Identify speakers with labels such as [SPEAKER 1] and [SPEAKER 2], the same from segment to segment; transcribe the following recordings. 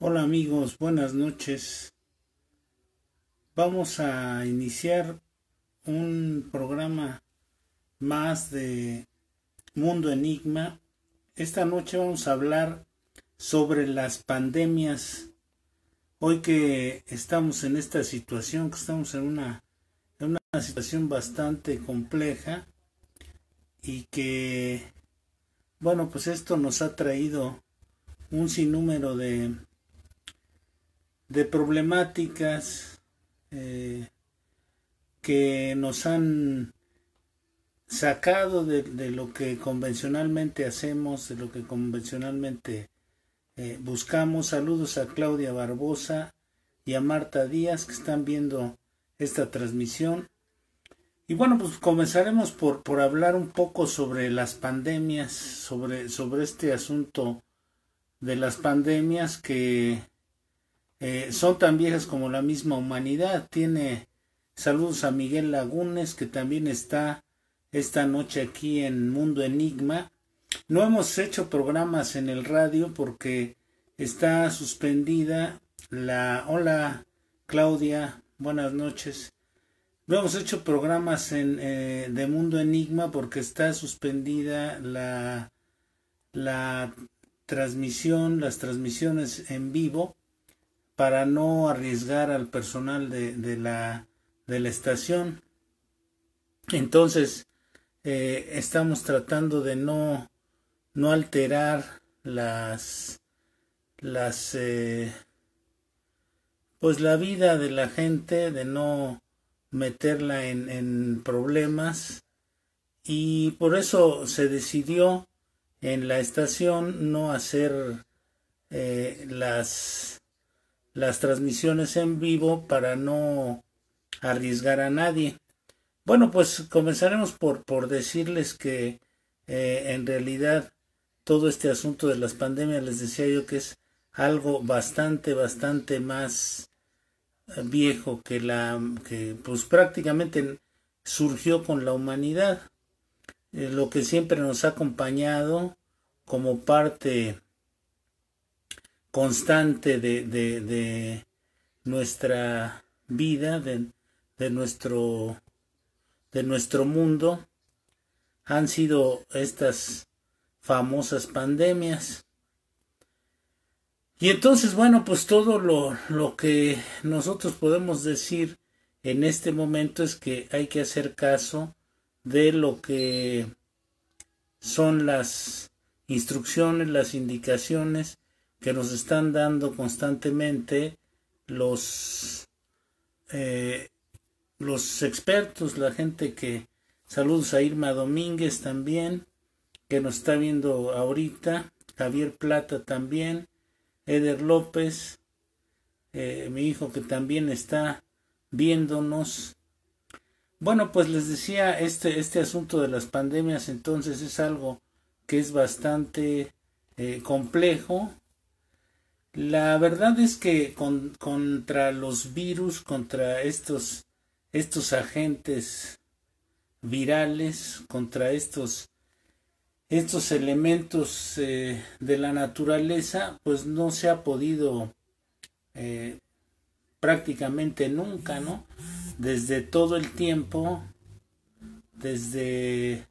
[SPEAKER 1] Hola amigos, buenas noches. Vamos a iniciar un programa más de Mundo Enigma. Esta noche vamos a hablar sobre las pandemias. Hoy que estamos en esta situación, que estamos en una, situación bastante compleja y que, bueno, pues esto nos ha traído un sinnúmero de de problemáticas eh, que nos han sacado de, lo que convencionalmente hacemos, de lo que convencionalmente eh, buscamos. Saludos a Claudia Barbosa y a Marta Díaz que están viendo esta transmisión. Y bueno, pues comenzaremos por, por hablar un poco sobre las pandemias, sobre, sobre este asunto de las pandemias que eh, son tan viejas como la misma humanidad. Tiene saludos a Miguel Lagunes, que también está esta noche aquí en Mundo Enigma. No hemos hecho programas en el radio porque está suspendida la... Hola, Claudia, buenas noches. No hemos hecho programas en, eh, de Mundo Enigma porque está suspendida la, la transmisión, las transmisiones en vivo para no arriesgar al personal de, de, la, de la, estación. Entonces, eh, estamos tratando de no, no alterar las, las, eh, pues la vida de la gente, de no meterla en, problemas. Y por eso se decidió en la estación no hacer eh, las las transmisiones en vivo para no arriesgar a nadie. Bueno, pues comenzaremos por, por decirles que eh, en realidad todo este asunto de las pandemias, les decía yo que es algo bastante, bastante más viejo que la que pues prácticamente surgió con la humanidad eh, lo que siempre nos ha acompañado como parte constante de, de, nuestra vida, de, de, nuestro, de nuestro mundo, han sido estas famosas pandemias. Y entonces, bueno, pues todo lo, lo que nosotros podemos decir en este momento es que hay que hacer caso de lo que son las instrucciones, las indicaciones que nos están dando constantemente los, eh, los expertos, la gente que... Saludos a Irma Domínguez también, que nos está viendo ahorita. Javier Plata también. Eder López, eh, mi hijo que también está viéndonos. Bueno, pues les decía, este, este asunto de las pandemias entonces es algo que es bastante eh, complejo la verdad es que con, contra los virus, contra estos, estos agentes virales, contra estos, estos elementos eh, de la naturaleza, pues no se ha podido eh, prácticamente nunca, ¿no? Desde todo el tiempo, desde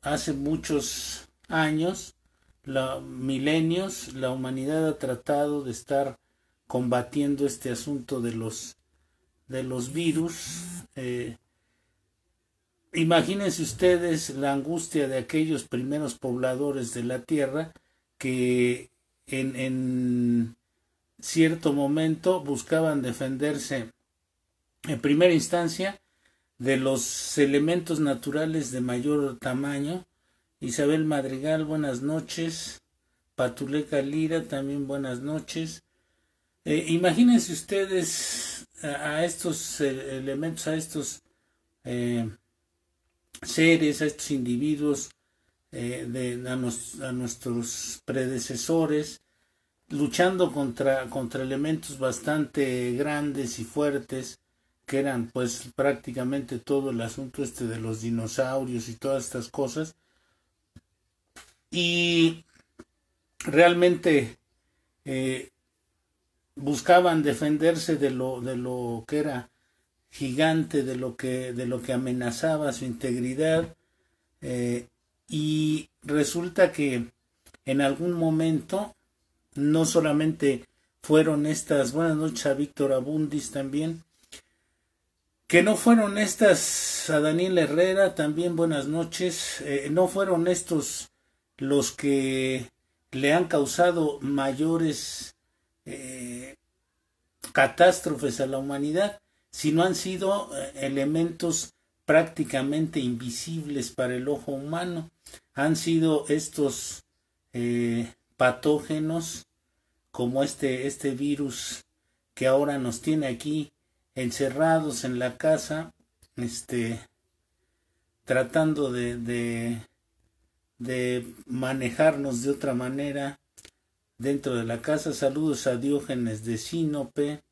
[SPEAKER 1] hace muchos años, milenios la humanidad ha tratado de estar combatiendo este asunto de los de los virus eh, imagínense ustedes la angustia de aquellos primeros pobladores de la tierra que en, en cierto momento buscaban defenderse en primera instancia de los elementos naturales de mayor tamaño Isabel Madrigal, buenas noches. Patuleca Lira, también buenas noches. Eh, imagínense ustedes a, estos eh, elementos, a estos eh, seres, a estos individuos, de, a, a, nuestros predecesores, luchando contra, contra elementos bastante grandes y fuertes, que eran pues prácticamente todo el asunto este de los dinosaurios y todas estas cosas, y realmente eh, buscaban defenderse de lo, de lo que era gigante, de lo que, de lo que amenazaba su integridad. Eh, y resulta que en algún momento no solamente fueron estas, buenas noches a Víctor Abundis también, que no fueron estas a Daniel Herrera, también buenas noches, eh, no fueron estos los que le han causado mayores eh, catástrofes a la humanidad, sino han sido eh, elementos prácticamente invisibles para el ojo humano. Han sido estos eh, patógenos como este, este virus que ahora nos tiene aquí encerrados en la casa, este, tratando de, de de manejarnos de otra manera dentro de la casa. Saludos a Diógenes de Sinope,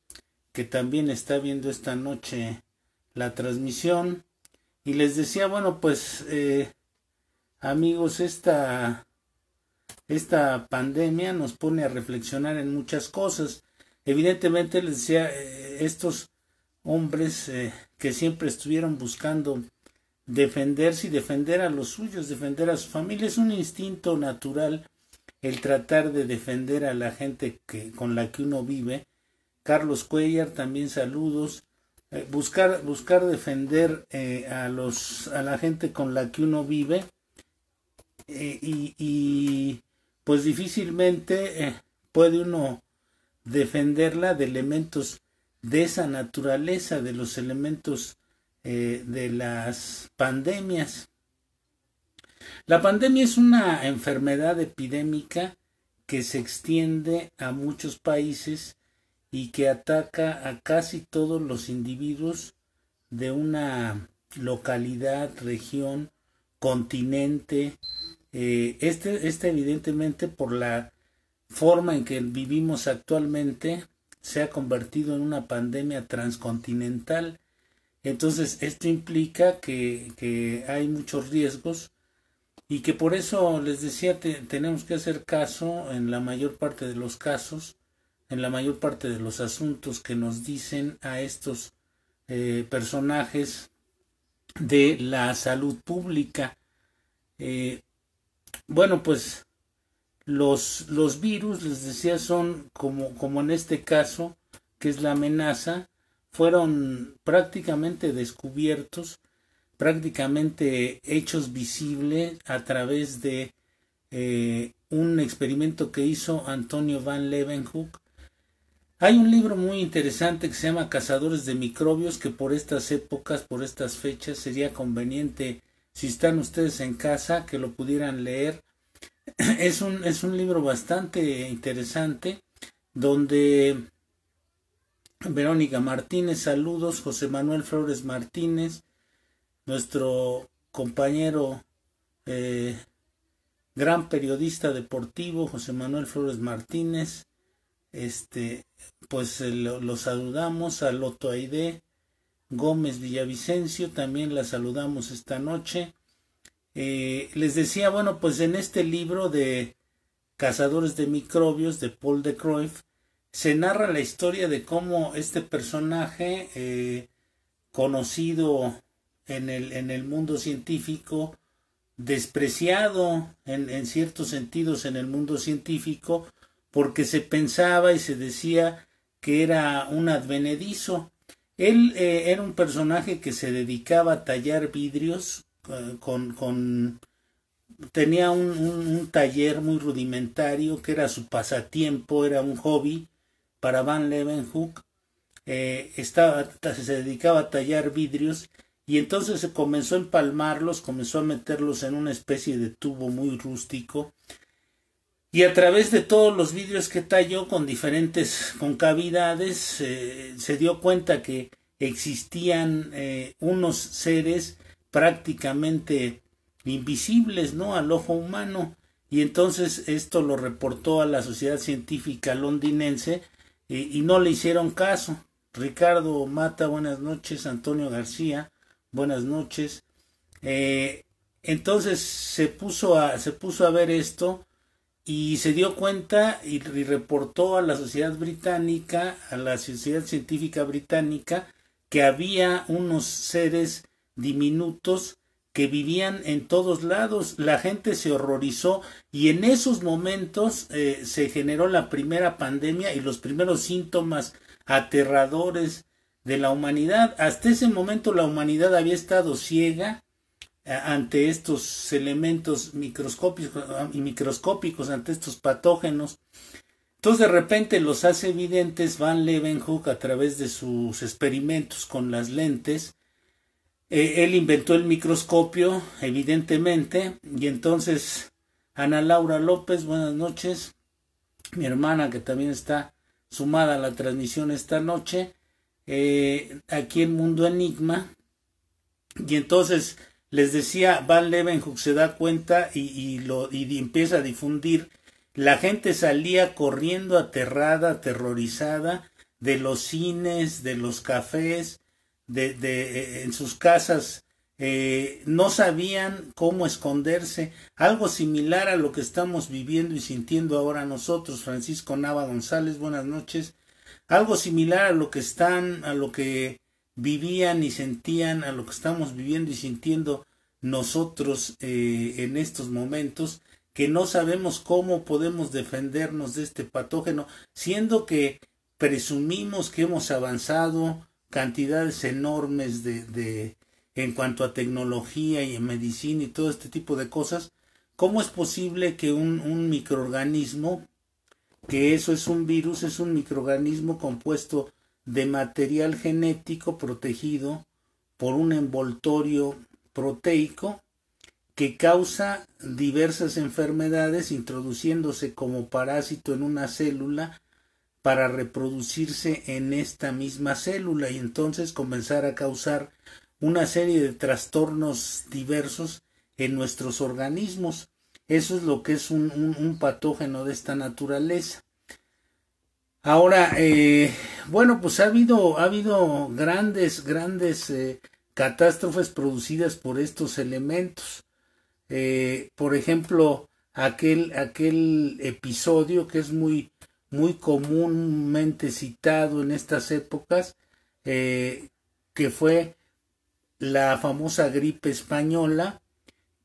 [SPEAKER 1] que también está viendo esta noche la transmisión. Y les decía, bueno, pues eh, amigos, esta, esta pandemia nos pone a reflexionar en muchas cosas. Evidentemente les decía, eh, estos hombres eh, que siempre estuvieron buscando defenderse y defender a los suyos, defender a su familia. Es un instinto natural el tratar de defender a la gente que, con la que uno vive. Carlos Cuellar, también saludos. Eh, buscar, buscar defender eh, a, los, a la gente con la que uno vive. Eh, y, y, pues difícilmente puede uno defenderla de elementos de esa naturaleza, de los elementos eh, de las pandemias. La pandemia es una enfermedad epidémica que se extiende a muchos países y que ataca a casi todos los individuos de una localidad, región, continente. Eh, este, este evidentemente por la forma en que vivimos actualmente se ha convertido en una pandemia transcontinental entonces, esto implica que, hay muchos riesgos y que por eso les decía, tenemos que hacer caso en la mayor parte de los casos, en la mayor parte de los asuntos que nos dicen a estos eh, personajes de la salud pública. Eh, bueno, pues los, virus, les decía, son como en este caso, que es la amenaza, fueron prácticamente descubiertos, prácticamente hechos visibles a través de eh, un experimento que hizo Antonio van Leeuwenhoek. Hay un libro muy interesante que se llama Cazadores de Microbios que por estas épocas, por estas fechas, sería conveniente, si están ustedes en casa, que lo pudieran leer. Es un, es un libro bastante interesante donde Verónica Martínez, saludos. José Manuel Flores Martínez, nuestro compañero, eh, gran periodista deportivo, José Manuel Flores Martínez. Este, pues eh, lo, saludamos a Loto Aide Gómez Villavicencio, también la saludamos esta noche. Eh, les decía, bueno, pues en este libro de Cazadores de Microbios de Paul de Cruyff, se narra la historia de cómo este personaje eh, conocido en el, en el mundo científico, despreciado en, en ciertos sentidos en el mundo científico, porque se pensaba y se decía que era un advenedizo. Él eh, era un personaje que se dedicaba a tallar vidrios eh, con, con tenía un, un, taller muy rudimentario que era su pasatiempo, era un hobby para Van Leeuwenhoek, eh, se dedicaba a tallar vidrios y entonces se comenzó a empalmarlos, comenzó a meterlos en una especie de tubo muy rústico y a través de todos los vidrios que talló con diferentes concavidades eh, se dio cuenta que existían eh, unos seres prácticamente invisibles no al ojo humano y entonces esto lo reportó a la sociedad científica londinense y, no le hicieron caso. Ricardo Mata, buenas noches. Antonio García, buenas noches. Eh, entonces se puso, a, se puso a ver esto y se dio cuenta y, y, reportó a la sociedad británica, a la sociedad científica británica, que había unos seres diminutos que vivían en todos lados, la gente se horrorizó y en esos momentos eh, se generó la primera pandemia y los primeros síntomas aterradores de la humanidad. Hasta ese momento la humanidad había estado ciega eh, ante estos elementos microscópicos ah, y microscópicos, ante estos patógenos. Entonces de repente los hace evidentes Van Leeuwenhoek a través de sus experimentos con las lentes eh, él inventó el microscopio, evidentemente, y entonces Ana Laura López, buenas noches, mi hermana que también está sumada a la transmisión esta noche, eh, aquí en Mundo Enigma, y entonces les decía, Van Leeuwenhoek se da cuenta y, y lo, y empieza a difundir, la gente salía corriendo aterrada, aterrorizada, de los cines, de los cafés, de, eh, en sus casas eh, no sabían cómo esconderse, algo similar a lo que estamos viviendo y sintiendo ahora nosotros, Francisco Nava González, buenas noches, algo similar a lo que están, a lo que vivían y sentían, a lo que estamos viviendo y sintiendo nosotros eh, en estos momentos, que no sabemos cómo podemos defendernos de este patógeno, siendo que presumimos que hemos avanzado, cantidades enormes de, de en cuanto a tecnología y en medicina y todo este tipo de cosas, ¿cómo es posible que un, un microorganismo, que eso es un virus, es un microorganismo compuesto de material genético protegido por un envoltorio proteico que causa diversas enfermedades introduciéndose como parásito en una célula para reproducirse en esta misma célula y entonces comenzar a causar una serie de trastornos diversos en nuestros organismos. Eso es lo que es un, patógeno de esta naturaleza. Ahora, eh, bueno, pues ha habido, ha habido grandes, grandes eh, catástrofes producidas por estos elementos. Eh, por ejemplo, aquel, aquel episodio que es muy, muy comúnmente citado en estas épocas, eh, que fue la famosa gripe española,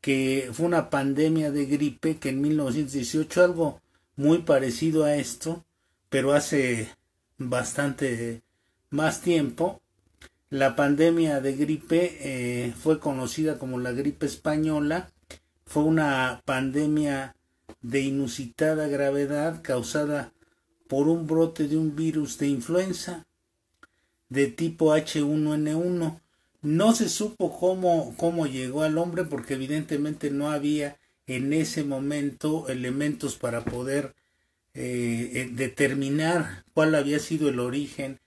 [SPEAKER 1] que fue una pandemia de gripe que en 1918 algo muy parecido a esto, pero hace bastante más tiempo. La pandemia de gripe eh, fue conocida como la gripe española. Fue una pandemia de inusitada gravedad causada por un brote de un virus de influenza de tipo H1N1. No se supo cómo, cómo llegó al hombre porque evidentemente no había en ese momento elementos para poder eh, eh, determinar cuál había sido el origen.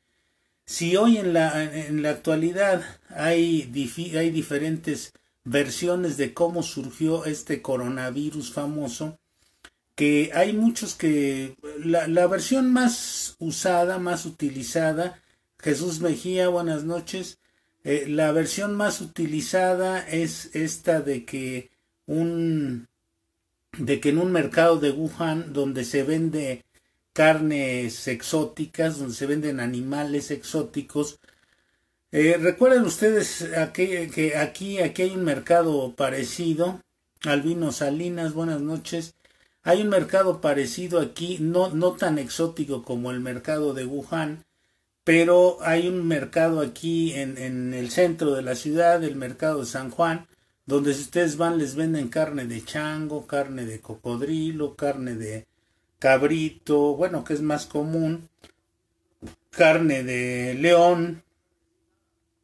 [SPEAKER 1] Si hoy en la, en la actualidad hay, hay diferentes versiones de cómo surgió este coronavirus famoso, que hay muchos que la, la, versión más usada, más utilizada, Jesús Mejía, buenas noches, eh, la versión más utilizada es esta de que un de que en un mercado de Wuhan donde se vende carnes exóticas, donde se venden animales exóticos, eh, recuerden ustedes aquí, que aquí, aquí hay un mercado parecido, Albino Salinas, buenas noches, hay un mercado parecido aquí, no, no tan exótico como el mercado de Wuhan, pero hay un mercado aquí en, en el centro de la ciudad, el mercado de San Juan, donde si ustedes van les venden carne de chango, carne de cocodrilo, carne de cabrito, bueno, que es más común, carne de león,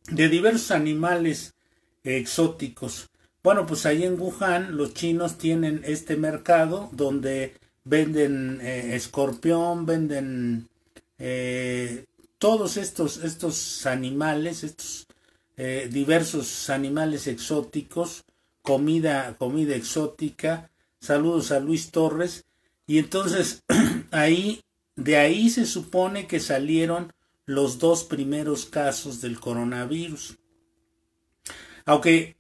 [SPEAKER 1] de diversos animales exóticos. Bueno, pues ahí en Wuhan los chinos tienen este mercado donde venden eh, escorpión, venden eh, todos estos, estos animales, estos eh, diversos animales exóticos, comida, comida exótica. Saludos a Luis Torres. Y entonces ahí, de ahí se supone que salieron los dos primeros casos del coronavirus. Aunque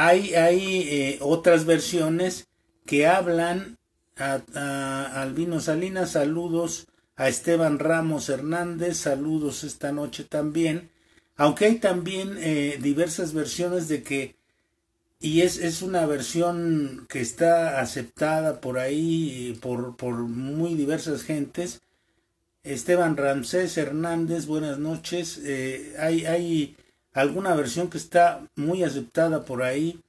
[SPEAKER 1] hay, hay eh, otras versiones que hablan a, a, Albino Salinas, saludos a Esteban Ramos Hernández, saludos esta noche también. Aunque hay también eh, diversas versiones de que, y es, es una versión que está aceptada por ahí, eh, por, por muy diversas gentes. Esteban Ramsés Hernández, buenas noches. Eh, hay, hay alguna versión que está muy aceptada por ahí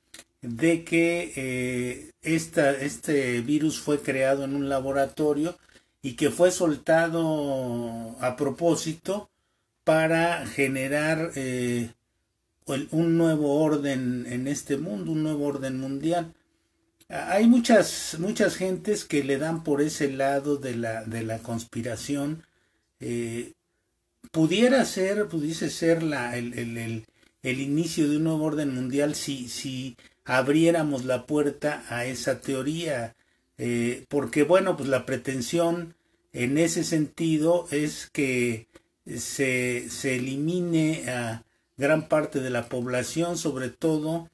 [SPEAKER 1] de que eh, este virus fue creado en un laboratorio y que fue soltado a propósito para generar eh, un nuevo orden en este mundo, un nuevo orden mundial. Hay muchas, muchas gentes que le dan por ese lado de la, de la conspiración. Eh, pudiera ser, pudiese ser la, el, inicio de un nuevo orden mundial si, si abriéramos la puerta a esa teoría. Eh, porque bueno, pues la pretensión en ese sentido es que se, se elimine a gran parte de la población, sobre todo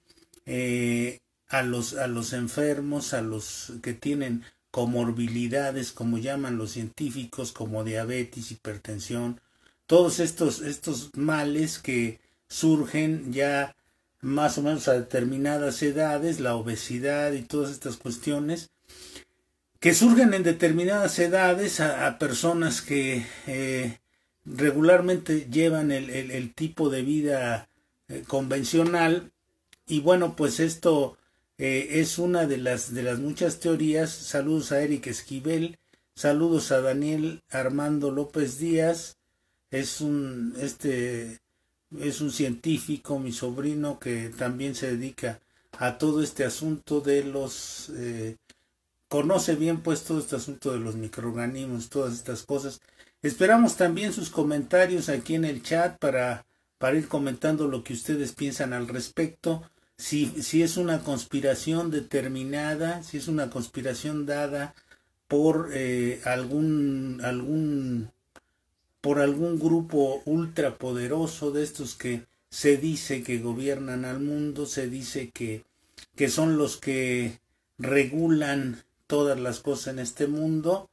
[SPEAKER 1] eh, a, los, a los enfermos, a los que tienen comorbilidades, como llaman los científicos, como diabetes, hipertensión, todos estos, estos males que surgen ya más o menos a determinadas edades, la obesidad y todas estas cuestiones, que surgen en determinadas edades a, personas que eh, regularmente llevan el, tipo de vida eh, convencional y bueno pues esto eh, es una de las de las muchas teorías saludos a Eric Esquivel saludos a Daniel Armando López Díaz es un, este, es un científico, mi sobrino, que también se dedica a todo este asunto de los... Eh, conoce bien pues todo este asunto de los microorganismos, todas estas cosas. Esperamos también sus comentarios aquí en el chat para, para ir comentando lo que ustedes piensan al respecto. Si, si es una conspiración determinada, si es una conspiración dada por eh, algún, algún por algún grupo ultrapoderoso de estos que se dice que gobiernan al mundo, se dice que, son los que regulan todas las cosas en este mundo.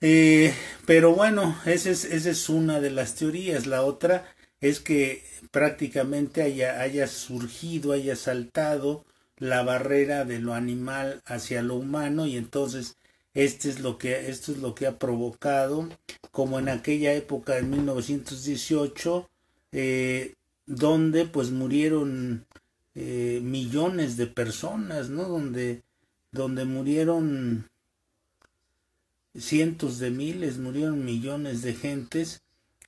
[SPEAKER 1] Eh, pero bueno, esa es, esa es una de las teorías. La otra es que prácticamente haya, haya surgido, haya saltado la barrera de lo animal hacia lo humano y entonces este es lo que, esto es lo que ha provocado, como en aquella época de 1918, eh, donde pues murieron eh, millones de personas, ¿no? Donde, donde murieron cientos de miles, murieron millones de gentes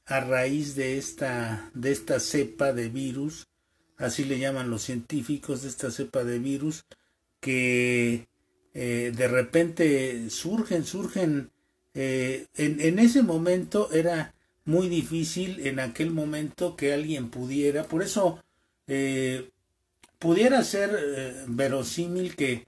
[SPEAKER 1] a raíz de esta, de esta cepa de virus, así le llaman los científicos, de esta cepa de virus que eh, de repente surgen, surgen. Eh, en, en ese momento era muy difícil en aquel momento que alguien pudiera, por eso eh, pudiera ser eh, verosímil que,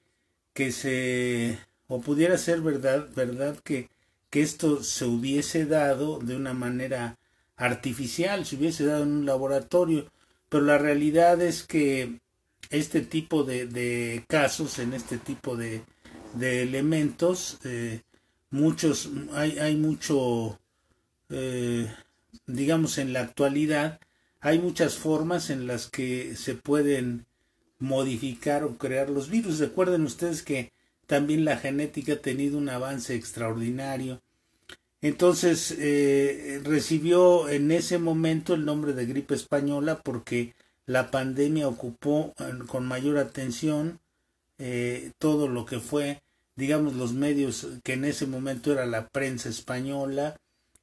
[SPEAKER 1] que se, o pudiera ser verdad, verdad que, que esto se hubiese dado de una manera artificial, se hubiese dado en un laboratorio, pero la realidad es que este tipo de, de casos, en este tipo de, de elementos, eh, muchos, hay, hay mucho, eh, digamos en la actualidad, hay muchas formas en las que se pueden modificar o crear los virus. Recuerden ustedes que también la genética ha tenido un avance extraordinario. Entonces eh, recibió en ese momento el nombre de gripe española porque la pandemia ocupó con mayor atención todo lo que fue digamos, los medios que en ese momento era la prensa española,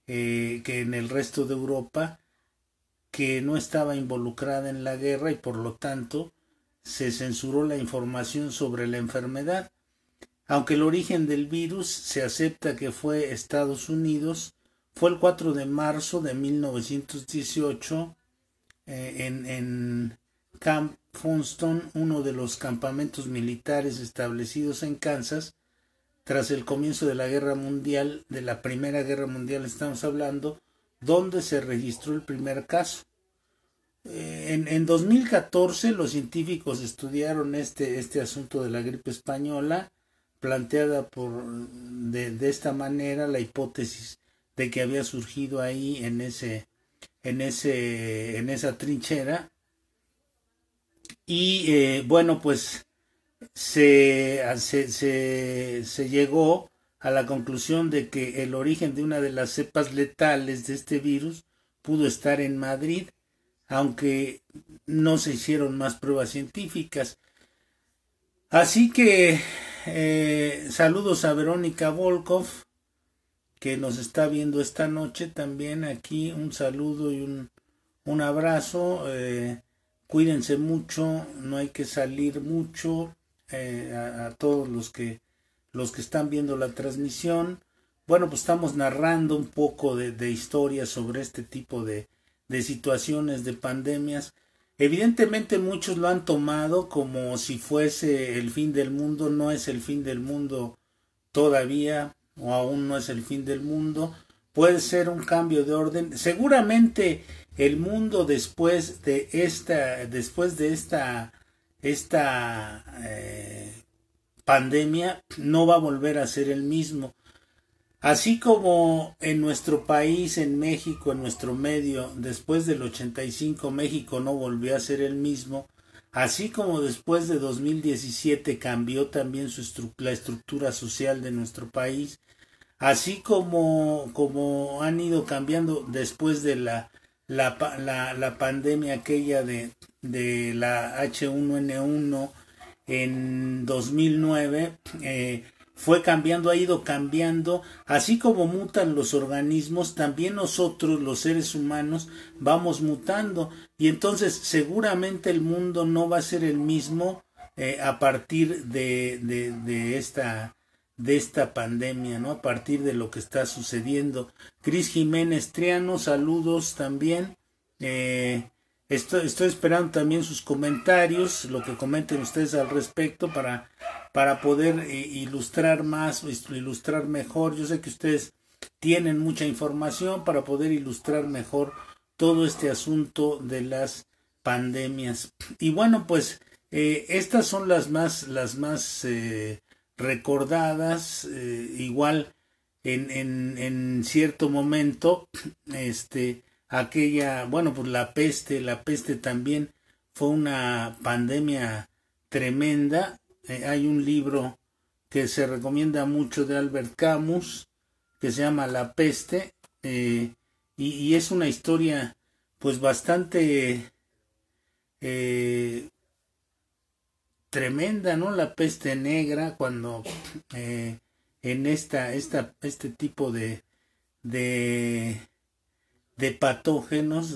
[SPEAKER 1] eh, que en el resto de Europa, que no estaba involucrada en la guerra y por lo tanto se censuró la información sobre la enfermedad. Aunque el origen del virus se acepta que fue Estados Unidos, fue el 4 de marzo de 1918 eh, en, en Camp Funston, uno de los campamentos militares establecidos en Kansas, tras el comienzo de la guerra mundial, de la primera guerra mundial estamos hablando, donde se registró el primer caso. Eh, en, en 2014 los científicos estudiaron este, este asunto de la gripe española, planteada por, de, esta manera la hipótesis de que había surgido ahí en ese en ese en esa trinchera y eh, bueno pues se, se, llegó a la conclusión de que el origen de una de las cepas letales de este virus pudo estar en Madrid, aunque no se hicieron más pruebas científicas. Así que eh, saludos a Verónica Volkov, que nos está viendo esta noche también aquí. Un saludo y un, abrazo. Eh, cuídense mucho, no hay que salir mucho. Eh, a, todos los que, los que están viendo la transmisión. Bueno, pues estamos narrando un poco de, de historias sobre este tipo de, de situaciones, de pandemias. Evidentemente muchos lo han tomado como si fuese el fin del mundo, no es el fin del mundo todavía o aún no es el fin del mundo, puede ser un cambio de orden. Seguramente el mundo después de esta después de esta esta eh, pandemia no va a volver a ser el mismo. Así como en nuestro país, en México, en nuestro medio, después del 85 México no volvió a ser el mismo, así como después de 2017 cambió también su la estructura social de nuestro país, así como, como han ido cambiando después de la la, la, la pandemia aquella de, de, la H1N1 en 2009, eh, fue cambiando, ha ido cambiando, así como mutan los organismos, también nosotros, los seres humanos, vamos mutando y entonces seguramente el mundo no va a ser el mismo eh, a partir de, de, de esta de esta pandemia, ¿no? A partir de lo que está sucediendo. Cris Jiménez Triano, saludos también. Eh, estoy, esperando también sus comentarios, lo que comenten ustedes al respecto para, para poder eh, ilustrar más, ilustrar mejor. Yo sé que ustedes tienen mucha información para poder ilustrar mejor todo este asunto de las pandemias. Y bueno, pues eh, estas son las más, las más eh, recordadas, eh, igual en, en, cierto momento, este, aquella, bueno, pues la peste, la peste también fue una pandemia tremenda. Eh, hay un libro que se recomienda mucho de Albert Camus, que se llama La peste, eh, y, es una historia pues bastante tremenda, ¿no? La peste negra cuando eh, en esta, esta, este tipo de, de, de patógenos,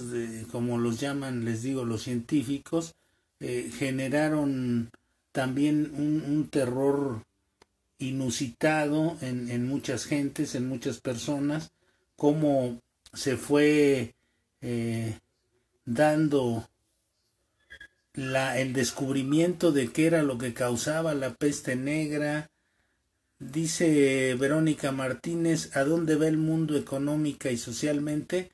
[SPEAKER 1] como los llaman, les digo, los científicos, eh, generaron también un, terror inusitado en, en, muchas gentes, en muchas personas, como se fue eh, dando el descubrimiento de qué era lo que causaba la peste negra. Dice Verónica Martínez, ¿a dónde va el mundo económica y socialmente?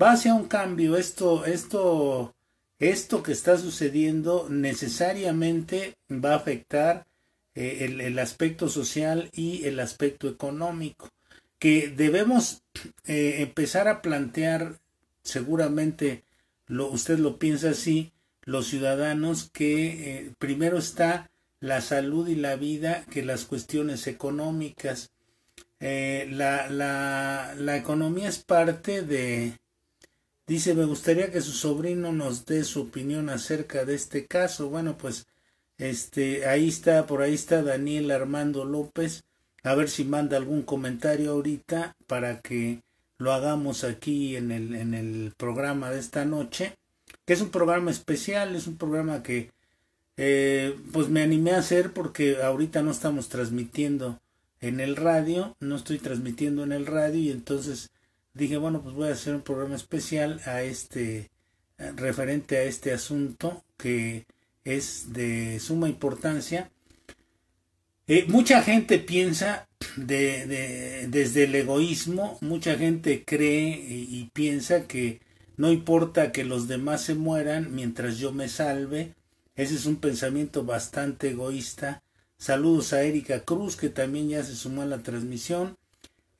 [SPEAKER 1] Va hacia un cambio. Esto, esto, esto que está sucediendo necesariamente va a afectar eh, el, el, aspecto social y el aspecto económico. Que debemos eh, empezar a plantear, seguramente lo, usted lo piensa así, los ciudadanos que eh, primero está la salud y la vida que las cuestiones económicas. Eh, la, la, la economía es parte de... Dice, me gustaría que su sobrino nos dé su opinión acerca de este caso. Bueno, pues este, ahí está, por ahí está Daniel Armando López. A ver si manda algún comentario ahorita para que lo hagamos aquí en el, en el programa de esta noche que es un programa especial, es un programa que eh, pues me animé a hacer porque ahorita no estamos transmitiendo en el radio, no estoy transmitiendo en el radio y entonces dije, bueno, pues voy a hacer un programa especial a este eh, referente a este asunto que es de suma importancia. Eh, mucha gente piensa de, desde el egoísmo, mucha gente cree y piensa que no importa que los demás se mueran mientras yo me salve. Ese es un pensamiento bastante egoísta. Saludos a Erika Cruz, que también ya se sumó a la transmisión.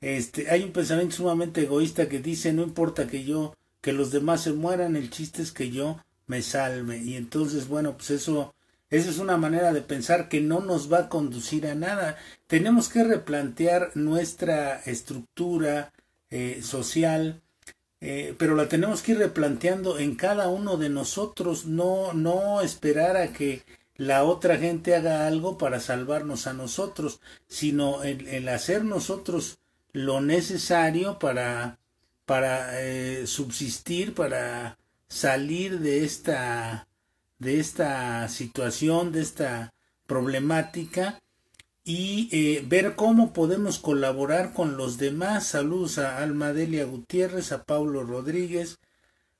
[SPEAKER 1] Este, hay un pensamiento sumamente egoísta que dice no importa que yo, que los demás se mueran, el chiste es que yo me salve. Y entonces, bueno, pues eso, esa es una manera de pensar que no nos va a conducir a nada. Tenemos que replantear nuestra estructura eh, social, eh, pero la tenemos que ir replanteando en cada uno de nosotros, no, no esperar a que la otra gente haga algo para salvarnos a nosotros, sino el, hacer nosotros lo necesario para, para eh, subsistir, para salir de esta, de esta situación, de esta problemática y eh, ver cómo podemos colaborar con los demás. Saludos a Delia Gutiérrez, a Pablo Rodríguez.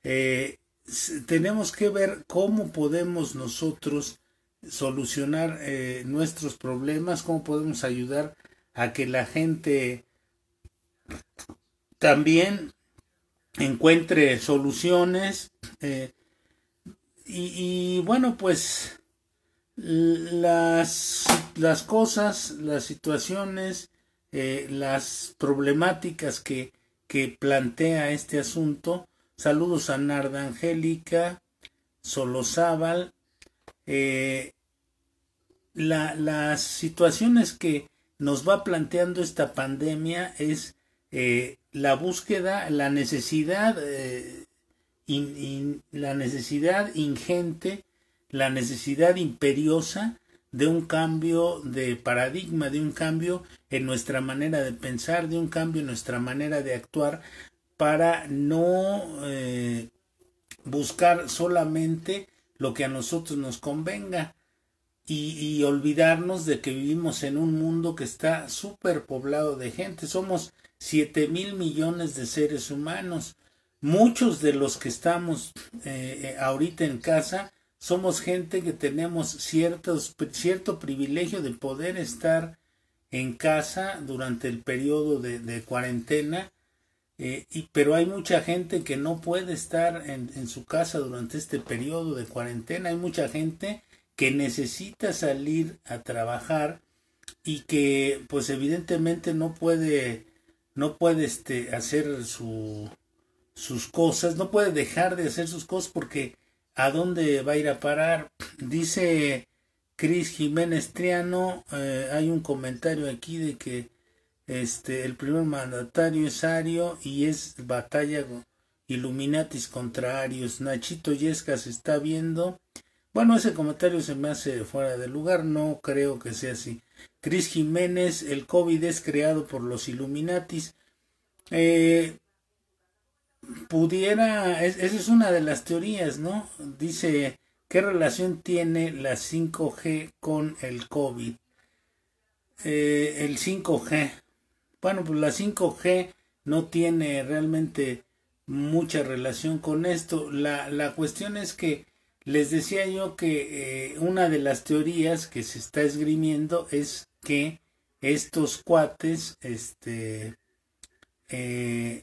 [SPEAKER 1] Eh, tenemos que ver cómo podemos nosotros solucionar eh, nuestros problemas, cómo podemos ayudar a que la gente también encuentre soluciones. y, bueno, pues las las cosas, las situaciones, eh, las problemáticas que, que plantea este asunto. Saludos a Narda Angélica, Solozábal, eh, la, las situaciones que nos va planteando esta pandemia es eh, la búsqueda, la necesidad, eh, la necesidad ingente, la necesidad imperiosa de un cambio de paradigma, de un cambio en nuestra manera de pensar, de un cambio en nuestra manera de actuar, para no eh, buscar solamente lo que a nosotros nos convenga y, olvidarnos de que vivimos en un mundo que está súper poblado de gente. Somos siete mil millones de seres humanos. Muchos de los que estamos eh, eh, ahorita en casa somos gente que tenemos ciertos, cierto privilegio de poder estar en casa durante el periodo de, cuarentena, eh, y, pero hay mucha gente que no puede estar en, en, su casa durante este periodo de cuarentena, hay mucha gente que necesita salir a trabajar y que pues evidentemente no puede no puede este, hacer su, sus cosas, no puede dejar de hacer sus cosas porque ¿A dónde va a ir a parar? Dice Cris Jiménez Triano, eh, hay un comentario aquí de que este, el primer mandatario es Ario y es batalla Illuminatis contra Arios. Nachito Yesca se está viendo. Bueno, ese comentario se me hace fuera de lugar, no creo que sea así. Cris Jiménez, el COVID es creado por los Illuminatis. Eh, pudiera, esa es una de las teorías, ¿no? Dice, ¿qué relación tiene la 5G con el COVID? Eh, el 5G. Bueno, pues la 5G no tiene realmente mucha relación con esto. La, cuestión es que les decía yo que eh, una de las teorías que se está esgrimiendo es que estos cuates, este, eh,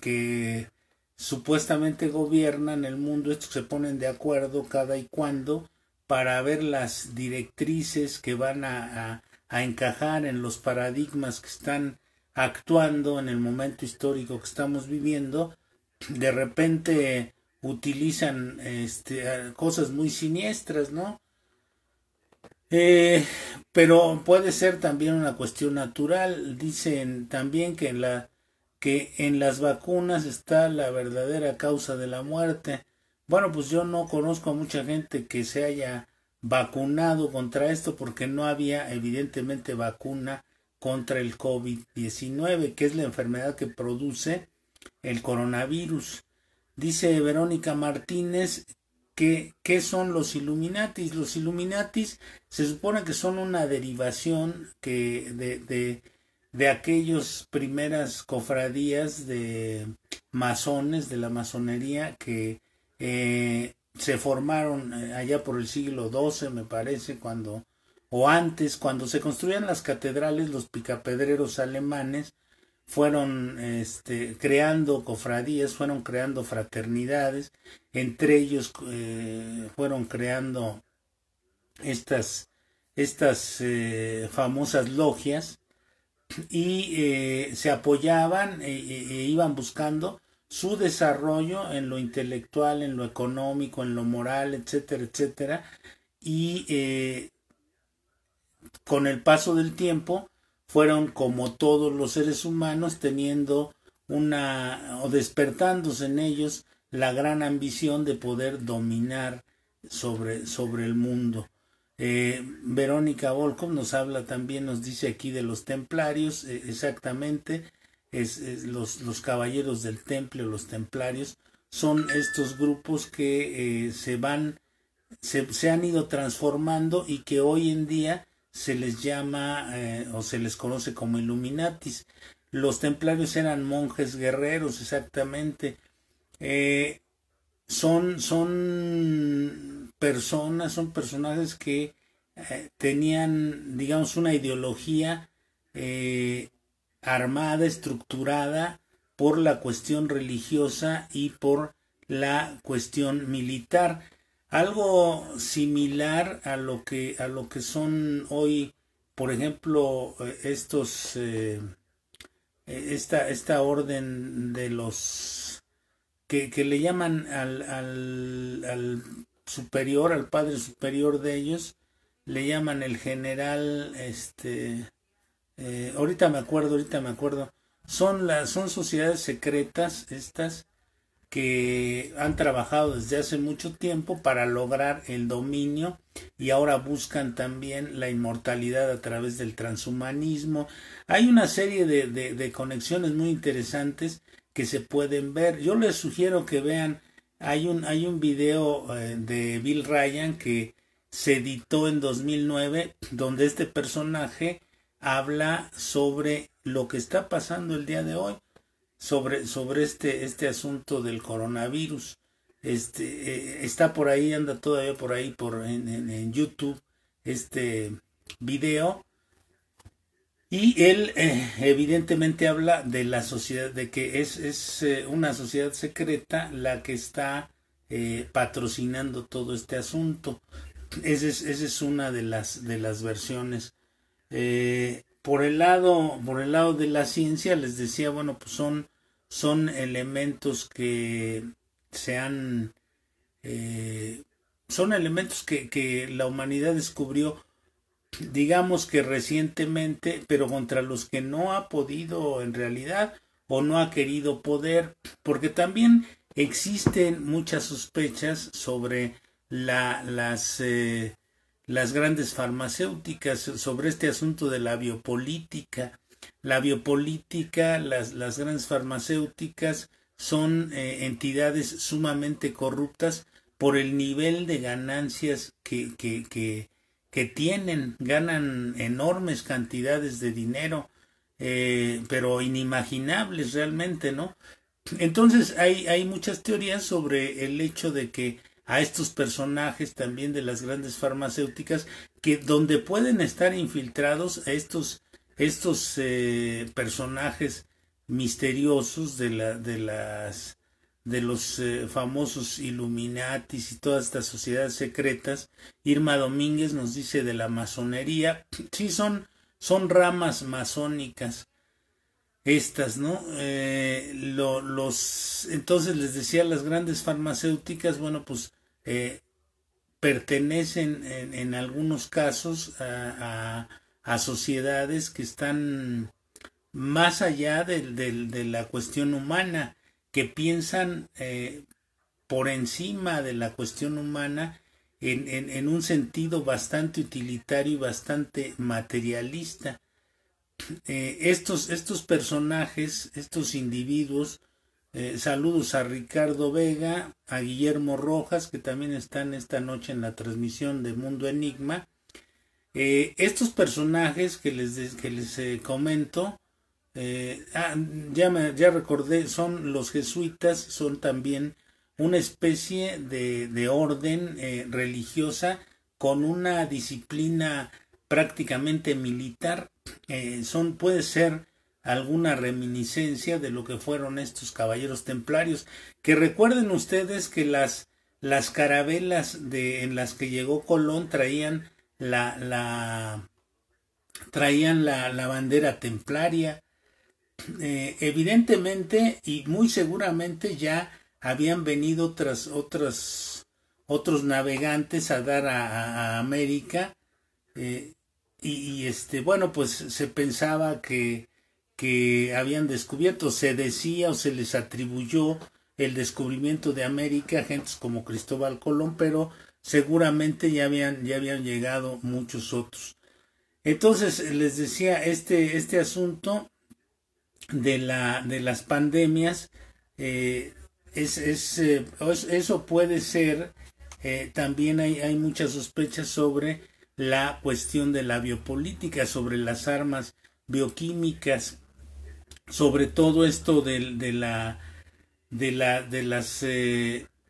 [SPEAKER 1] que, supuestamente gobiernan el mundo, estos se ponen de acuerdo cada y cuando para ver las directrices que van a, encajar en los paradigmas que están actuando en el momento histórico que estamos viviendo, de repente utilizan este, cosas muy siniestras, ¿no? Eh, pero puede ser también una cuestión natural. Dicen también que en la que en las vacunas está la verdadera causa de la muerte. Bueno, pues yo no conozco a mucha gente que se haya vacunado contra esto porque no había evidentemente vacuna contra el COVID-19, que es la enfermedad que produce el coronavirus. Dice Verónica Martínez que ¿qué son los Illuminatis? Los Illuminatis se supone que son una derivación que de, de de aquellas primeras cofradías de masones, de la masonería, que eh, se formaron eh, allá por el siglo XII, me parece, cuando, o antes, cuando se construían las catedrales, los picapedreros alemanes fueron este, creando cofradías, fueron creando fraternidades, entre ellos eh, fueron creando estas, estas famosas logias y eh, se apoyaban e, iban buscando su desarrollo en lo intelectual, en lo económico, en lo moral, etcétera, etcétera. Y con el paso del tiempo fueron como todos los seres humanos teniendo una o despertándose en ellos la gran ambición de poder dominar sobre el mundo. Eh, Verónica Volcom nos habla también, nos dice aquí de los templarios, eh, exactamente, es, los, caballeros del temple los templarios son estos grupos que eh, se van, se, se, han ido transformando y que hoy en día se les llama o se les conoce como Illuminatis. Los templarios eran monjes guerreros, exactamente. son, son personas, son personajes que eh, tenían, digamos, una ideología eh, armada, estructurada por la cuestión religiosa y por la cuestión militar. Algo similar a lo que, a lo que son hoy, por ejemplo, eh, estos, esta, esta orden de los que, que le llaman al, al superior, al padre superior de ellos, le llaman el general, este, eh, ahorita me acuerdo, ahorita me acuerdo, son las, son sociedades secretas estas que han trabajado desde hace mucho tiempo para lograr el dominio y ahora buscan también la inmortalidad a través del transhumanismo. Hay una serie de conexiones muy interesantes que se pueden ver. Yo les sugiero que vean hay un, hay un video eh, de Bill Ryan que se editó en 2009 donde este personaje habla sobre lo que está pasando el día de hoy, sobre, sobre este, este asunto del coronavirus. Este, eh, está por ahí, anda todavía por ahí por, en, en YouTube este video y él eh, evidentemente habla de la sociedad, de que es, eh, una sociedad secreta la que está eh, patrocinando todo este asunto. Esa es, es una de las, de las versiones. por, el lado, por el lado de la ciencia, les decía, bueno, pues son, son elementos que se han... son elementos que la humanidad descubrió digamos que recientemente, pero contra los que no ha podido en realidad o no ha querido poder, porque también existen muchas sospechas sobre la, las, eh, las grandes farmacéuticas, sobre este asunto de la biopolítica. La biopolítica, las, las grandes farmacéuticas son eh, entidades sumamente corruptas por el nivel de ganancias que, que, que que tienen, ganan enormes cantidades de dinero, eh, pero inimaginables realmente, ¿no? Entonces hay, hay muchas teorías sobre el hecho de que a estos personajes también de las grandes farmacéuticas, que donde pueden estar infiltrados estos, estos eh, personajes misteriosos de, la, de las de los eh, famosos Illuminatis y todas estas sociedades secretas. Irma Domínguez nos dice de la masonería. Sí, son, son ramas masónicas estas, ¿no? Eh, los, entonces les decía, las grandes farmacéuticas, bueno, pues eh, pertenecen en, algunos casos a, sociedades que están más allá de la cuestión humana que piensan eh, por encima de la cuestión humana en, un sentido bastante utilitario y bastante materialista. Eh, estos, estos personajes, estos individuos, eh, saludos a Ricardo Vega, a Guillermo Rojas, que también están esta noche en la transmisión de Mundo Enigma. estos personajes que les, que les comento eh, ah, ya, me, ya recordé, son los jesuitas, son también una especie de, de orden eh, religiosa con una disciplina prácticamente militar. Eh, son, puede ser alguna reminiscencia de lo que fueron estos caballeros templarios. Que recuerden ustedes que las, las carabelas de, en las que llegó Colón traían la, la traían la, la bandera templaria. Eh, evidentemente y muy seguramente ya habían venido otras, otras, otros navegantes a dar a, América eh, y, este bueno pues se pensaba que, que habían descubierto se decía o se les atribuyó el descubrimiento de América gentes como Cristóbal Colón pero seguramente ya habían ya habían llegado muchos otros entonces les decía este este asunto de, la, de las pandemias, eh, es, es, eh, eso puede ser, eh, también hay, hay muchas sospechas sobre la cuestión de la biopolítica, sobre las armas bioquímicas, sobre todo esto de la, de, la, de las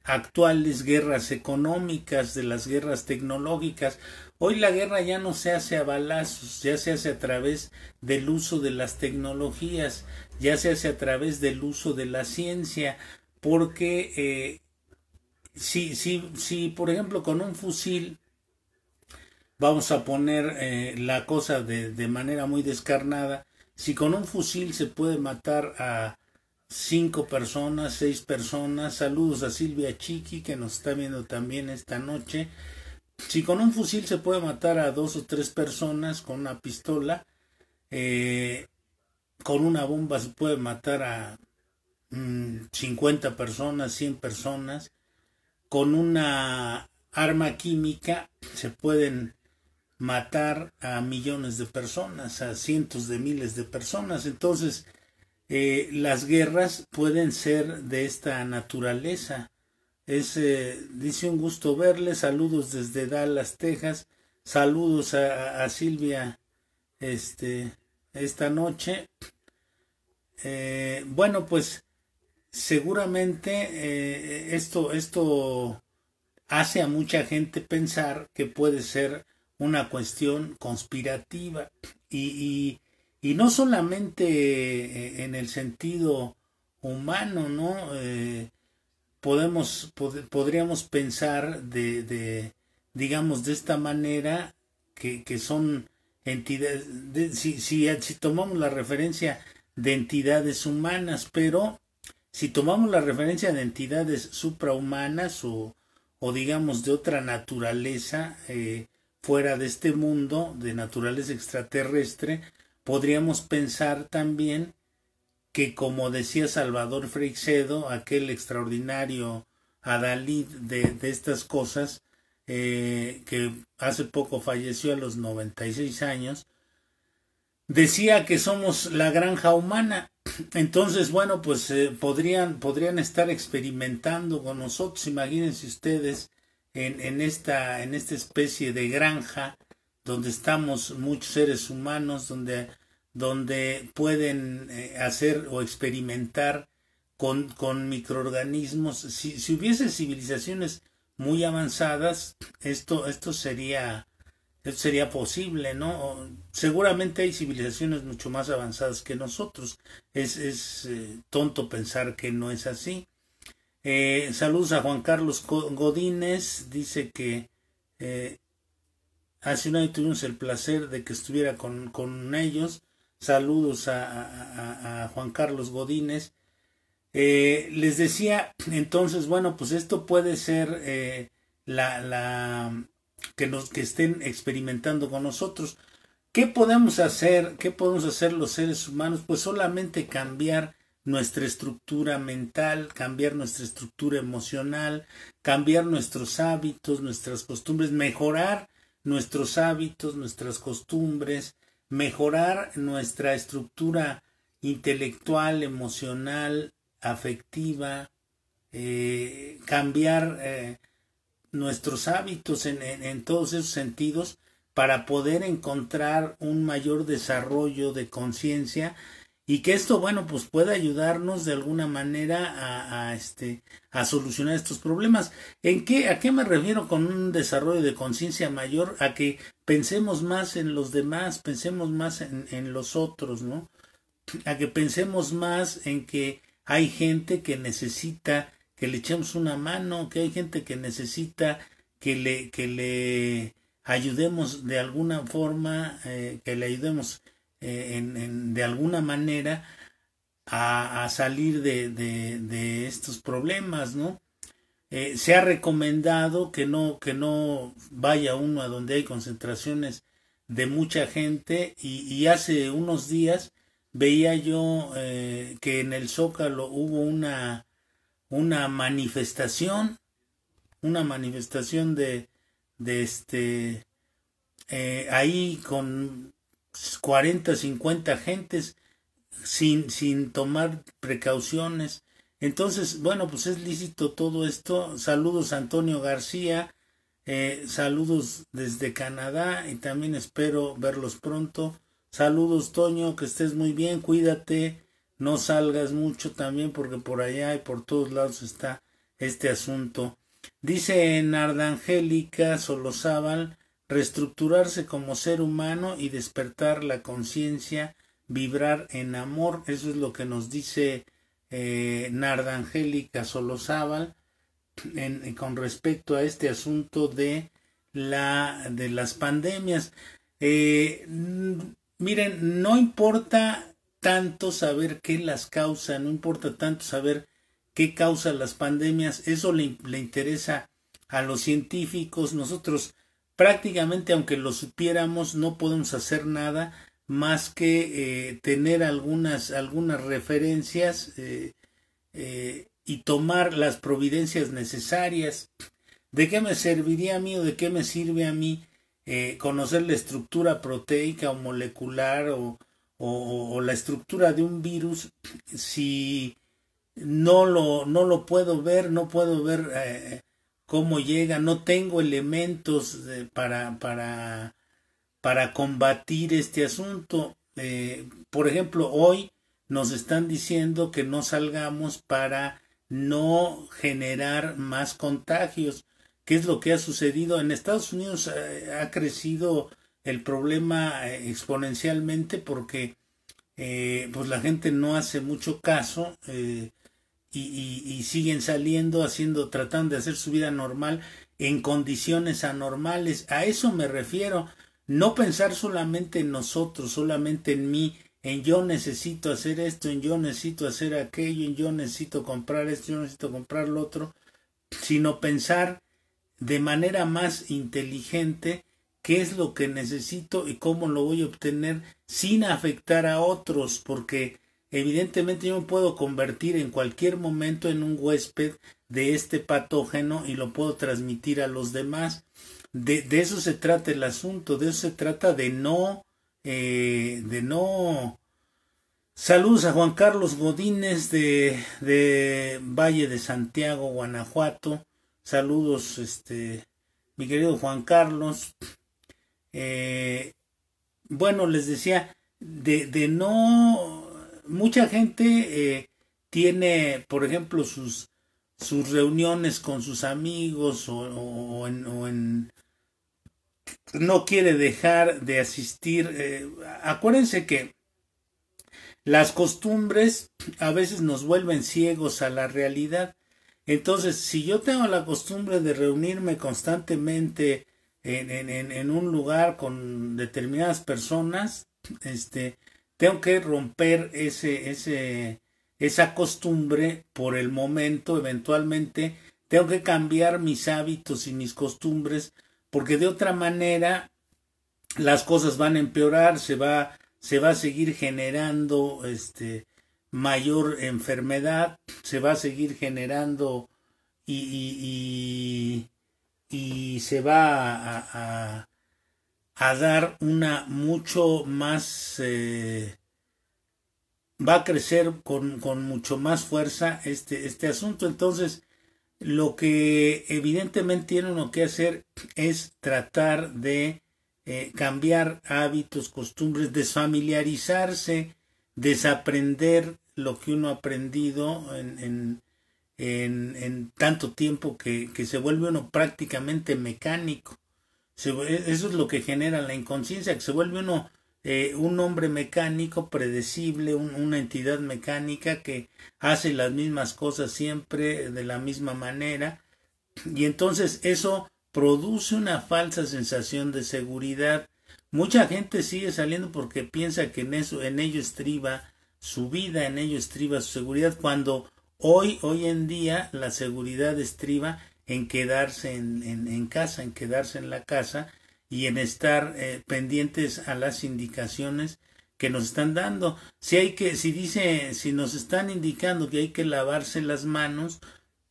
[SPEAKER 1] actuales guerras económicas, de las guerras tecnológicas, Hoy la guerra ya no se hace a balazos, ya se hace a través del uso de las tecnologías, ya se hace a través del uso de la ciencia, porque eh, si, si, si, por ejemplo, con un fusil vamos a poner eh, la cosa de, de, manera muy descarnada, si con un fusil se puede matar a cinco personas, seis personas, saludos a Silvia Chiqui que nos está viendo también esta noche, si con un fusil se puede matar a dos o tres personas con una pistola, eh, con una bomba se puede matar a mm, cincuenta 50 personas, 100 personas, con una arma química se pueden matar a millones de personas, a cientos de miles de personas. Entonces, eh, las guerras pueden ser de esta naturaleza. Es, eh, dice un gusto verle, saludos desde Dallas, Texas, saludos a, Silvia este, esta noche. Eh, bueno, pues seguramente eh, esto, esto hace a mucha gente pensar que puede ser una cuestión conspirativa y, y, no solamente en el sentido humano, ¿no? podemos, podríamos pensar de, de, digamos, de esta manera que, son entidades, si, si, tomamos la referencia de entidades humanas, pero si tomamos la referencia de entidades suprahumanas o, digamos de otra naturaleza eh, fuera de este mundo, de naturaleza extraterrestre, podríamos pensar también que, como decía Salvador Freixedo, aquel extraordinario adalid de, estas cosas, eh, que hace poco falleció a los 96 años, decía que somos la granja humana. Entonces, bueno, pues eh, podrían, podrían estar experimentando con nosotros, imagínense ustedes, en, en, esta, en esta especie de granja donde estamos muchos seres humanos, donde donde pueden eh, hacer o experimentar con, microorganismos. Si, hubiese civilizaciones muy avanzadas, esto, esto sería, sería posible, ¿no? Seguramente hay civilizaciones mucho más avanzadas que nosotros. Es, es eh, tonto pensar que no es así. Eh, saludos a Juan Carlos Godínez. Dice que hace un año tuvimos el placer de que estuviera con ellos Saludos a, Juan Carlos Godínez. Eh, les decía, entonces, bueno, pues esto puede ser eh, la, la que nos que estén experimentando con nosotros. ¿Qué podemos hacer? ¿Qué podemos hacer los seres humanos? Pues solamente cambiar nuestra estructura mental, cambiar nuestra estructura emocional, cambiar nuestros hábitos, nuestras costumbres, mejorar nuestros hábitos, nuestras costumbres, mejorar nuestra estructura intelectual, emocional, afectiva, eh, cambiar eh, nuestros hábitos en, todos esos sentidos para poder encontrar un mayor desarrollo de conciencia y que esto, bueno, pues pueda ayudarnos de alguna manera a, a, este, a solucionar estos problemas. ¿En qué, a qué me refiero con un desarrollo de conciencia mayor? A que pensemos más en los demás, pensemos más en, los otros, ¿no? A que pensemos más en que hay gente que necesita que le echemos una mano, que hay gente que necesita que le, que le ayudemos de alguna forma, eh, que le ayudemos eh, de alguna manera a, salir de, estos problemas, ¿no? Eh, se ha recomendado que no, que no vaya uno a donde hay concentraciones de mucha gente y, hace unos días veía yo eh, que en el Zócalo hubo una, una manifestación, una manifestación de, de este, eh, ahí con 40, 50 gentes sin, sin tomar precauciones entonces, bueno, pues es lícito todo esto. Saludos Antonio García, eh, saludos desde Canadá y también espero verlos pronto. Saludos Toño, que estés muy bien, cuídate, no salgas mucho también porque por allá y por todos lados está este asunto. Dice Nardangélica Solozábal, reestructurarse como ser humano y despertar la conciencia, vibrar en amor, eso es lo que nos dice eh, Narda Angélica Solozábal en, eh, con respecto a este asunto de, la, de las pandemias. Eh, mm, miren, no importa tanto saber qué las causa, no importa tanto saber qué causa las pandemias, eso le, le interesa a los científicos, nosotros prácticamente aunque lo supiéramos no podemos hacer nada más que eh, tener algunas, algunas referencias eh, eh, y tomar las providencias necesarias. ¿De qué me serviría a mí o de qué me sirve a mí conocer la estructura proteica o molecular o, o, la estructura de un virus si no lo, no lo puedo ver, no puedo ver cómo llega, no tengo elementos para, para para combatir este asunto. Eh, por ejemplo, hoy nos están diciendo que no salgamos para no generar más contagios. ¿Qué es lo que ha sucedido? En Estados Unidos eh, ha crecido el problema eh, exponencialmente porque pues la gente no hace mucho caso y, y, siguen saliendo haciendo tratando de hacer su vida normal en condiciones anormales a eso me refiero no pensar solamente en nosotros, solamente en mí, en yo necesito hacer esto, en yo necesito hacer aquello, en yo necesito comprar esto, yo necesito comprar lo otro, sino pensar de manera más inteligente qué es lo que necesito y cómo lo voy a obtener sin afectar a otros, porque evidentemente yo me puedo convertir en cualquier momento en un huésped de este patógeno y lo puedo transmitir a los demás de, eso se trata el asunto, de eso se trata de no, eh, de no... Saludos a Juan Carlos Godínez de, de Valle de Santiago, Guanajuato. Saludos, este, mi querido Juan Carlos. Eh, bueno, les decía, de, no, mucha gente eh, tiene, por ejemplo, sus, sus reuniones con sus amigos o en, o en no quiere dejar de asistir. Eh, acuérdense que las costumbres a veces nos vuelven ciegos a la realidad. Entonces, si yo tengo la costumbre de reunirme constantemente en, en, en un lugar con determinadas personas, este, tengo que romper ese, ese, esa costumbre por el momento, eventualmente tengo que cambiar mis hábitos y mis costumbres porque de otra manera las cosas van a empeorar, se va, se va a seguir generando este, mayor enfermedad, se va a seguir generando y, y, y, se va a, dar una mucho más... Eh, va a crecer con, con mucho más fuerza este, este asunto. Entonces, lo que evidentemente tiene uno que hacer es tratar de eh, cambiar hábitos, costumbres, desfamiliarizarse, desaprender lo que uno ha aprendido en, en, en, tanto tiempo que, que, se vuelve uno prácticamente mecánico. E-, eso es lo que genera la inconsciencia, que se vuelve uno un hombre mecánico predecible, una entidad mecánica que hace las mismas cosas siempre de la misma manera y entonces eso produce una falsa sensación de seguridad. Mucha gente sigue saliendo porque piensa que en eso, en ello estriba su vida, en ello estriba su seguridad, cuando hoy, hoy en día, la seguridad estriba en quedarse en, en casa, en quedarse en la casa y en estar eh, pendientes a las indicaciones que nos están dando. Si hay que, si dice, si nos están indicando que hay que lavarse las manos,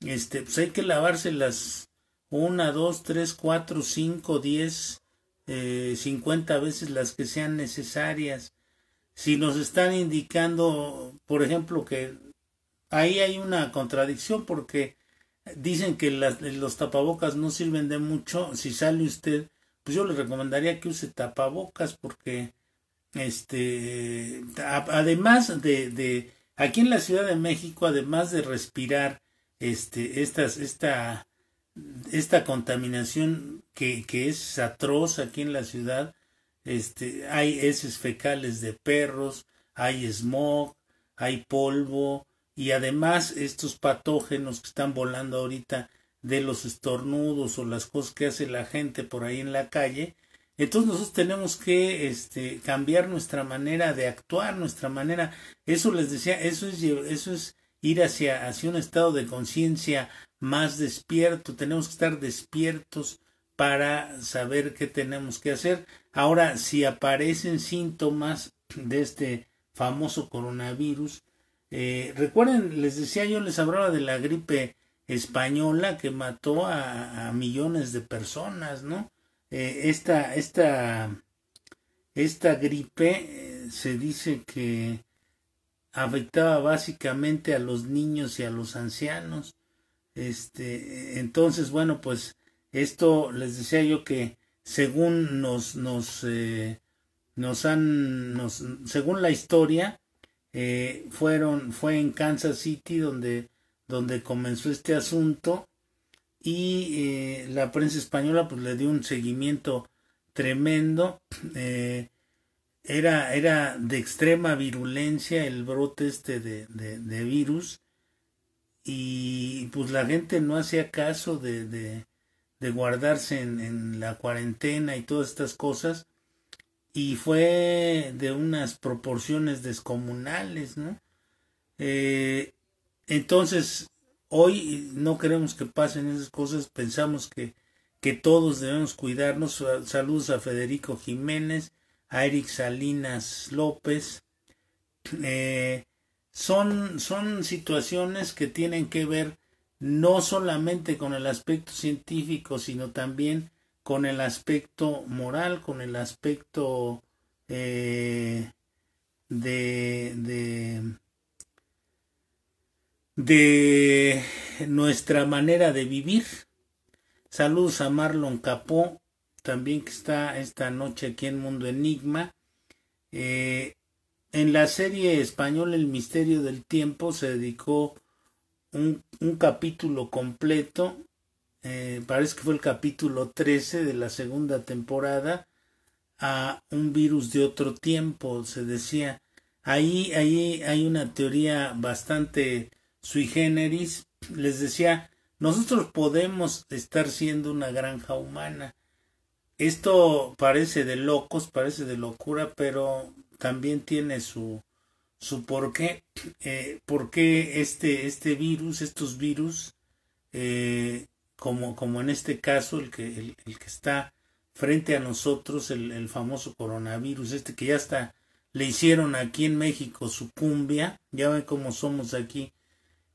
[SPEAKER 1] este, pues hay que lavarse las una, dos, tres, cuatro, cinco, diez, eh, cincuenta veces las que sean necesarias. Si nos están indicando, por ejemplo, que ahí hay una contradicción porque dicen que las, los tapabocas no sirven de mucho si sale usted pues yo le recomendaría que use tapabocas porque este además de, de aquí en la Ciudad de México además de respirar este estas esta esta contaminación que, que es atroz aquí en la ciudad este hay heces fecales de perros hay smog hay polvo y además estos patógenos que están volando ahorita de los estornudos o las cosas que hace la gente por ahí en la calle, entonces nosotros tenemos que este, cambiar nuestra manera de actuar, nuestra manera, eso les decía, eso es, eso es ir hacia, hacia un estado de conciencia más despierto, tenemos que estar despiertos para saber qué tenemos que hacer. Ahora, si aparecen síntomas de este famoso coronavirus, eh, recuerden, les decía yo, les hablaba de la gripe española que mató a, millones de personas, ¿no? Eh, esta, esta, esta gripe eh, se dice que afectaba básicamente a los niños y a los ancianos. Este, entonces, bueno, pues esto les decía yo que según nos, nos, eh, nos han, nos, según la historia, fueron, fue en Kansas City donde donde comenzó este asunto y eh, la prensa española pues le dio un seguimiento tremendo eh, era, era de extrema virulencia el brote este de, de, virus y pues la gente no hacía caso de, de, guardarse en, la cuarentena y todas estas cosas y fue de unas proporciones descomunales, ¿no? Eh, entonces, hoy no queremos que pasen esas cosas, pensamos que, que todos debemos cuidarnos. Saludos a Federico Jiménez, a Eric Salinas López. Eh, son, son situaciones que tienen que ver no solamente con el aspecto científico, sino también con el aspecto moral, con el aspecto eh, de, de de nuestra manera de vivir. Saludos a Marlon Capó, también que está esta noche aquí en Mundo Enigma. Eh, en la serie española El Misterio del Tiempo se dedicó un, capítulo completo, eh, parece que fue el capítulo 13 de la segunda temporada, a un virus de otro tiempo, se decía. Ahí, ahí hay una teoría bastante sui generis, les decía, nosotros podemos estar siendo una granja humana. Esto parece de locos, parece de locura, pero también tiene su, su porqué. Eh, ¿Por qué este, este virus, estos virus, eh, como, como en este caso, el que, el, que está frente a nosotros, el, famoso coronavirus, este que ya está, le hicieron aquí en México su cumbia, ya ven cómo somos aquí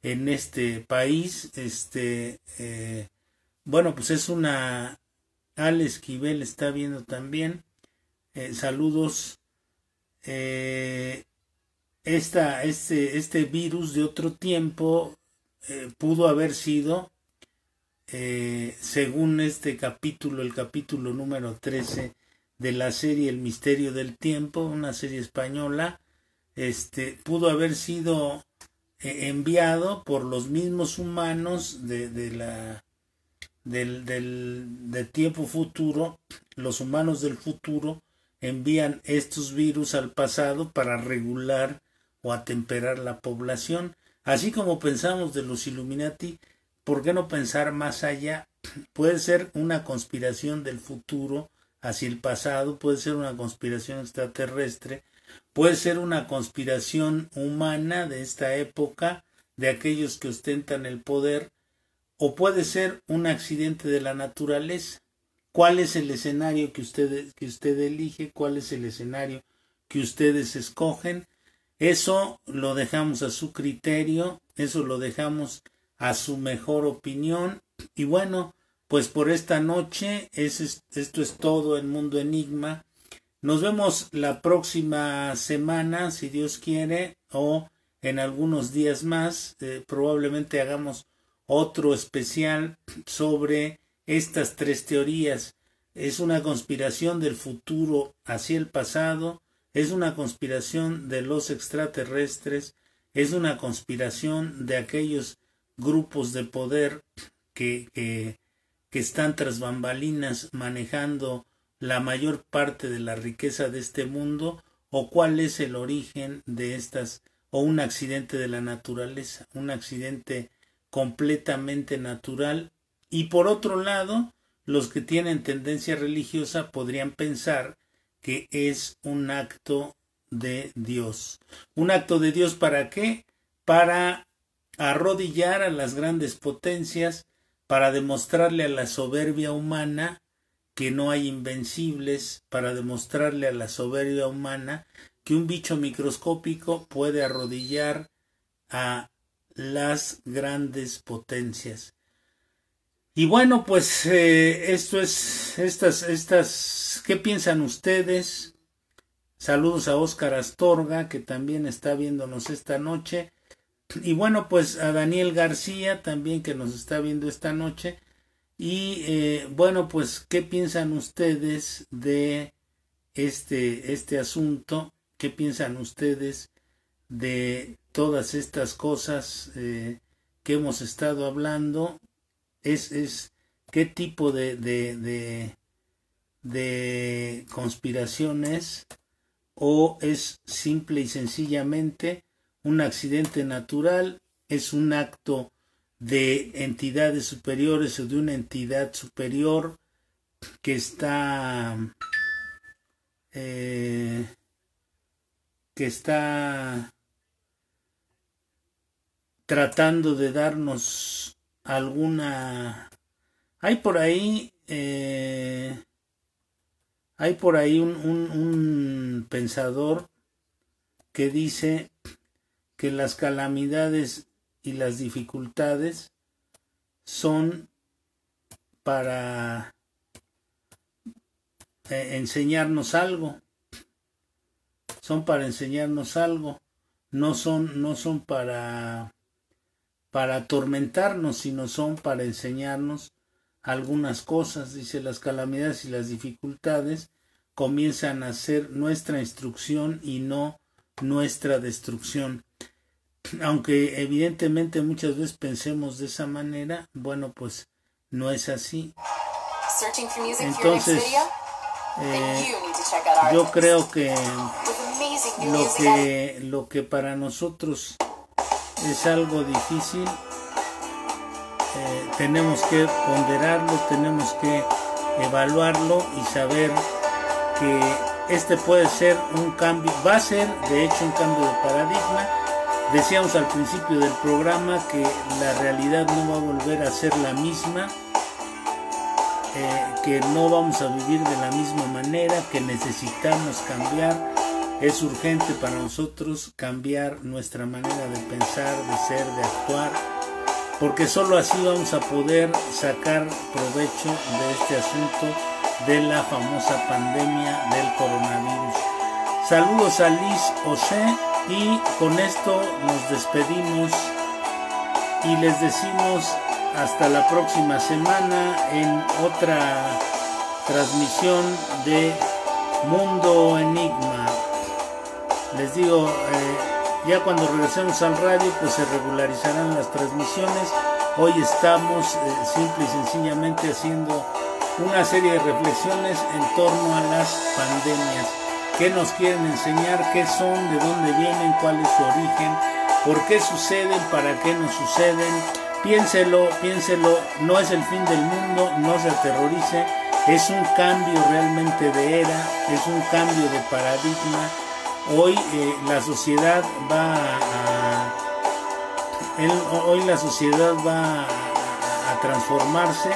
[SPEAKER 1] en este país. Este, eh, bueno, pues es una. Al Esquivel está viendo también. Eh, saludos. Eh, esta, este, este virus de otro tiempo pudo haber sido, según este capítulo, el capítulo número 13 de la serie El misterio del tiempo, una serie española, este pudo haber sido eh, enviado por los mismos humanos de, de la, del, del, tiempo futuro, los humanos del futuro envían estos virus al pasado para regular o atemperar la población. Así como pensamos de los Illuminati, ¿por qué no pensar más allá? Puede ser una conspiración del futuro hacia el pasado, puede ser una conspiración extraterrestre Puede ser una conspiración humana de esta época, de aquellos que ostentan el poder, o puede ser un accidente de la naturaleza. ¿Cuál es el escenario que usted, que usted elige? ¿Cuál es el escenario que ustedes escogen? Eso lo dejamos a su criterio, eso lo dejamos a su mejor opinión. Y bueno, pues por esta noche esto es todo el mundo enigma. Nos vemos la próxima semana, si Dios quiere, o en algunos días más. Eh, probablemente hagamos otro especial sobre estas tres teorías. Es una conspiración del futuro hacia el pasado, es una conspiración de los extraterrestres, es una conspiración de aquellos grupos de poder que, que están tras bambalinas manejando la mayor parte de la riqueza de este mundo o cuál es el origen de estas o un accidente de la naturaleza, un accidente completamente natural y por otro lado los que tienen tendencia religiosa podrían pensar que es un acto de Dios. ¿Un acto de Dios para qué? Para arrodillar a las grandes potencias, para demostrarle a la soberbia humana que no hay invencibles para demostrarle a la soberbia humana que un bicho microscópico puede arrodillar a las grandes potencias. Y bueno, pues eh, esto es, estas, estas, ¿qué piensan ustedes? Saludos a Óscar Astorga, que también está viéndonos esta noche. Y bueno, pues a Daniel García, también que nos está viendo esta noche. Y eh, bueno, pues, ¿qué piensan ustedes de este, este asunto? ¿Qué piensan ustedes de todas estas cosas eh, que hemos estado hablando? Es, es qué tipo de, de, de, de conspiraciones o es simple y sencillamente un accidente natural, es un acto de entidades superiores o de una entidad superior que está eh, que está tratando de darnos alguna hay por ahí eh, hay por ahí un pensador que dice que las calamidades y las dificultades son para eh, enseñarnos algo. Son para enseñarnos algo. No son, no son para, para atormentarnos, sino son para enseñarnos algunas cosas. Dice, las calamidades y las dificultades comienzan a ser nuestra instrucción y no nuestra destrucción aunque evidentemente muchas veces pensemos de esa manera, bueno, pues no es así. Entonces, eh, yo creo que lo que lo que para nosotros es algo difícil, eh, tenemos que ponderarlo, tenemos que evaluarlo y saber que este puede ser un cambio, va a ser de hecho un cambio de paradigma Decíamos al principio del programa que la realidad no va a volver a ser la misma, eh, que no vamos a vivir de la misma manera, que necesitamos cambiar. Es urgente para nosotros cambiar nuestra manera de pensar, de ser, de actuar, porque sólo así vamos a poder sacar provecho de este asunto de la famosa pandemia del coronavirus. Saludos a Liz José. Y con esto nos despedimos y les decimos hasta la próxima semana en otra transmisión de Mundo Enigma. Les digo, eh, ya cuando regresemos al radio, pues se regularizarán las transmisiones. Hoy estamos eh, simple y sencillamente haciendo una serie de reflexiones en torno a las pandemias. ¿Qué nos quieren enseñar? ¿Qué son? ¿De dónde vienen? ¿Cuál es su origen? ¿Por qué suceden? ¿Para qué nos suceden? Piénselo, piénselo, no es el fin del mundo, no se aterrorice, es un cambio realmente de era, es un cambio de paradigma. Hoy eh, la sociedad va hoy la sociedad va a transformarse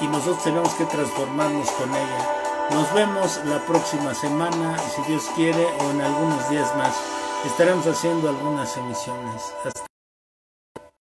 [SPEAKER 1] y nosotros tenemos que transformarnos con ella. Nos vemos la próxima semana, si Dios quiere, o en algunos días más. Estaremos haciendo algunas emisiones. Hasta